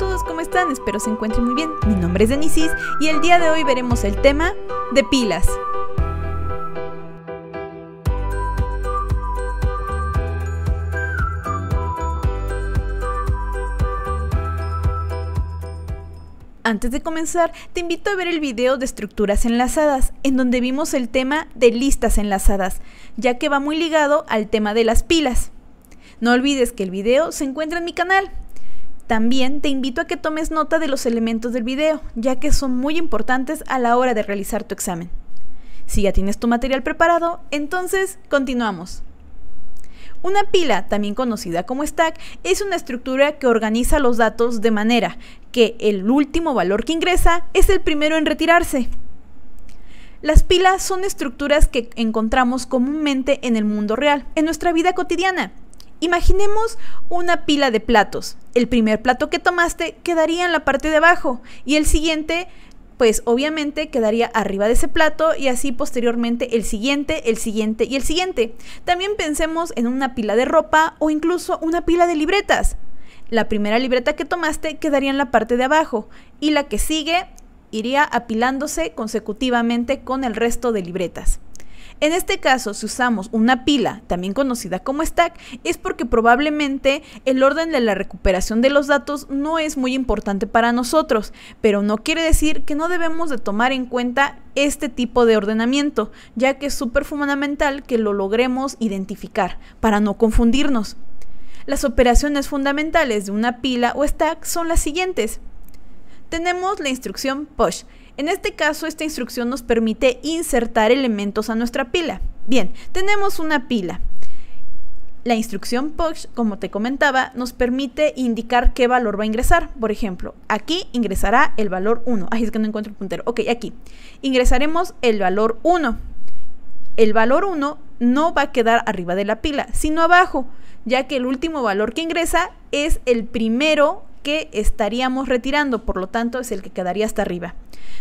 todos, ¿cómo están? Espero se encuentren muy bien. Mi nombre es Denisis y el día de hoy veremos el tema de pilas. Antes de comenzar, te invito a ver el video de estructuras enlazadas, en donde vimos el tema de listas enlazadas, ya que va muy ligado al tema de las pilas. No olvides que el video se encuentra en mi canal. También te invito a que tomes nota de los elementos del video, ya que son muy importantes a la hora de realizar tu examen. Si ya tienes tu material preparado, entonces continuamos. Una pila, también conocida como stack, es una estructura que organiza los datos de manera que el último valor que ingresa es el primero en retirarse. Las pilas son estructuras que encontramos comúnmente en el mundo real, en nuestra vida cotidiana. Imaginemos una pila de platos el primer plato que tomaste quedaría en la parte de abajo y el siguiente pues obviamente quedaría arriba de ese plato y así posteriormente el siguiente, el siguiente y el siguiente. También pensemos en una pila de ropa o incluso una pila de libretas. La primera libreta que tomaste quedaría en la parte de abajo y la que sigue iría apilándose consecutivamente con el resto de libretas. En este caso, si usamos una pila, también conocida como stack, es porque probablemente el orden de la recuperación de los datos no es muy importante para nosotros, pero no quiere decir que no debemos de tomar en cuenta este tipo de ordenamiento, ya que es súper fundamental que lo logremos identificar para no confundirnos. Las operaciones fundamentales de una pila o stack son las siguientes. Tenemos la instrucción push, en este caso, esta instrucción nos permite insertar elementos a nuestra pila. Bien, tenemos una pila. La instrucción PUSH, como te comentaba, nos permite indicar qué valor va a ingresar. Por ejemplo, aquí ingresará el valor 1. Ay, es que no encuentro el puntero. Ok, aquí. Ingresaremos el valor 1. El valor 1 no va a quedar arriba de la pila, sino abajo, ya que el último valor que ingresa es el primero que estaríamos retirando, por lo tanto es el que quedaría hasta arriba.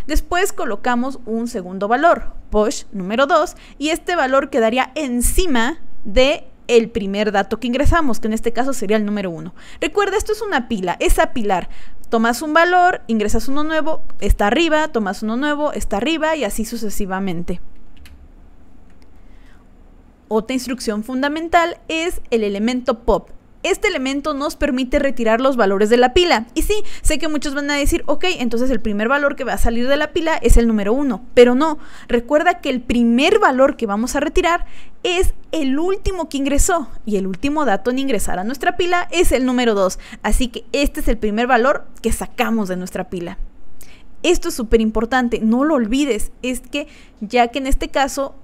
Después colocamos un segundo valor, push número 2, y este valor quedaría encima de el primer dato que ingresamos, que en este caso sería el número 1. Recuerda, esto es una pila, es apilar. Tomas un valor, ingresas uno nuevo, está arriba, tomas uno nuevo, está arriba y así sucesivamente. Otra instrucción fundamental es el elemento pop. Este elemento nos permite retirar los valores de la pila. Y sí, sé que muchos van a decir, ok, entonces el primer valor que va a salir de la pila es el número 1, pero no, recuerda que el primer valor que vamos a retirar es el último que ingresó y el último dato en ingresar a nuestra pila es el número 2, así que este es el primer valor que sacamos de nuestra pila. Esto es súper importante, no lo olvides, es que ya que en este caso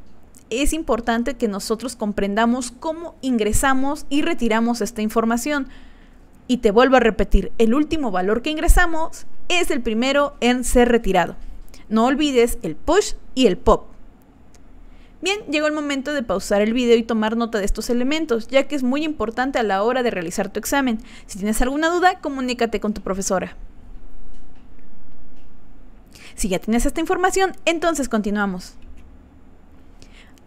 es importante que nosotros comprendamos cómo ingresamos y retiramos esta información. Y te vuelvo a repetir, el último valor que ingresamos es el primero en ser retirado. No olvides el push y el pop. Bien, llegó el momento de pausar el video y tomar nota de estos elementos, ya que es muy importante a la hora de realizar tu examen. Si tienes alguna duda, comunícate con tu profesora. Si ya tienes esta información, entonces continuamos.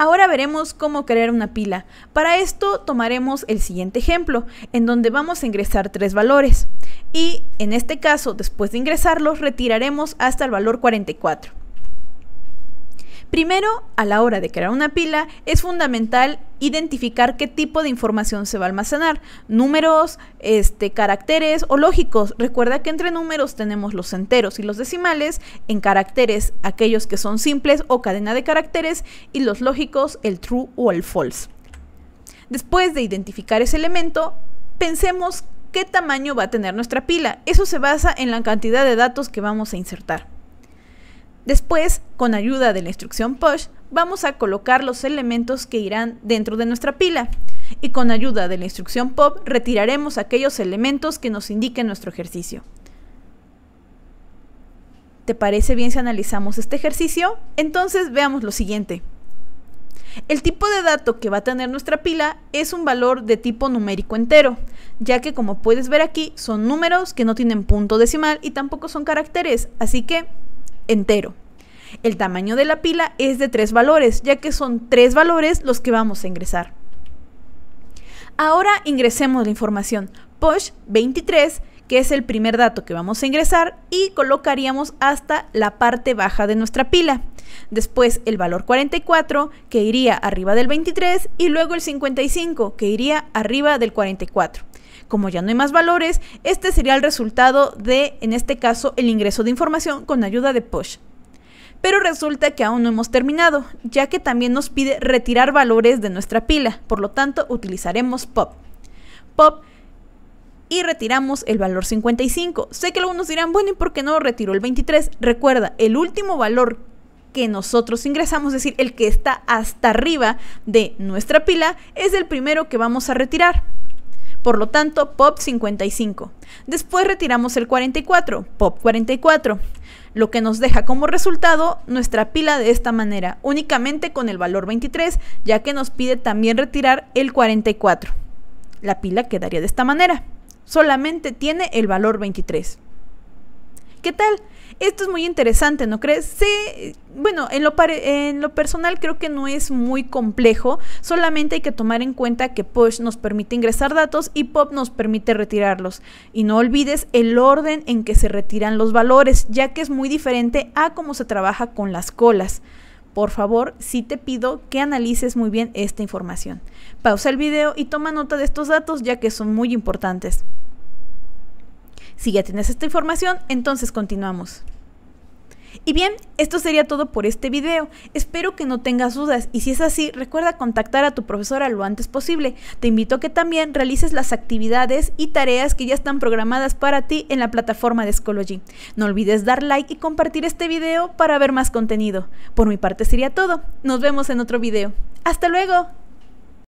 Ahora veremos cómo crear una pila. Para esto tomaremos el siguiente ejemplo, en donde vamos a ingresar tres valores. Y en este caso, después de ingresarlos, retiraremos hasta el valor 44. Primero, a la hora de crear una pila, es fundamental identificar qué tipo de información se va a almacenar, números, este, caracteres o lógicos. Recuerda que entre números tenemos los enteros y los decimales, en caracteres aquellos que son simples o cadena de caracteres y los lógicos el true o el false. Después de identificar ese elemento, pensemos qué tamaño va a tener nuestra pila. Eso se basa en la cantidad de datos que vamos a insertar. Después, con ayuda de la instrucción push, vamos a colocar los elementos que irán dentro de nuestra pila y con ayuda de la instrucción POP retiraremos aquellos elementos que nos indiquen nuestro ejercicio. ¿Te parece bien si analizamos este ejercicio? Entonces veamos lo siguiente. El tipo de dato que va a tener nuestra pila es un valor de tipo numérico entero, ya que como puedes ver aquí son números que no tienen punto decimal y tampoco son caracteres, así que entero. El tamaño de la pila es de tres valores, ya que son tres valores los que vamos a ingresar. Ahora ingresemos la información PUSH 23, que es el primer dato que vamos a ingresar, y colocaríamos hasta la parte baja de nuestra pila. Después el valor 44, que iría arriba del 23, y luego el 55, que iría arriba del 44. Como ya no hay más valores, este sería el resultado de, en este caso, el ingreso de información con ayuda de PUSH. Pero resulta que aún no hemos terminado, ya que también nos pide retirar valores de nuestra pila, por lo tanto utilizaremos pop. Pop y retiramos el valor 55. Sé que algunos dirán, bueno, ¿y por qué no retiró el 23? Recuerda, el último valor que nosotros ingresamos, es decir, el que está hasta arriba de nuestra pila, es el primero que vamos a retirar por lo tanto pop 55. Después retiramos el 44, pop 44, lo que nos deja como resultado nuestra pila de esta manera, únicamente con el valor 23, ya que nos pide también retirar el 44. La pila quedaría de esta manera, solamente tiene el valor 23. ¿Qué tal? Esto es muy interesante, ¿no crees? Sí, bueno, en lo, en lo personal creo que no es muy complejo, solamente hay que tomar en cuenta que push nos permite ingresar datos y pop nos permite retirarlos. Y no olvides el orden en que se retiran los valores, ya que es muy diferente a cómo se trabaja con las colas. Por favor, sí te pido que analices muy bien esta información. Pausa el video y toma nota de estos datos ya que son muy importantes. Si ya tienes esta información, entonces continuamos. Y bien, esto sería todo por este video. Espero que no tengas dudas y si es así, recuerda contactar a tu profesora lo antes posible. Te invito a que también realices las actividades y tareas que ya están programadas para ti en la plataforma de Escology. No olvides dar like y compartir este video para ver más contenido. Por mi parte sería todo. Nos vemos en otro video. ¡Hasta luego!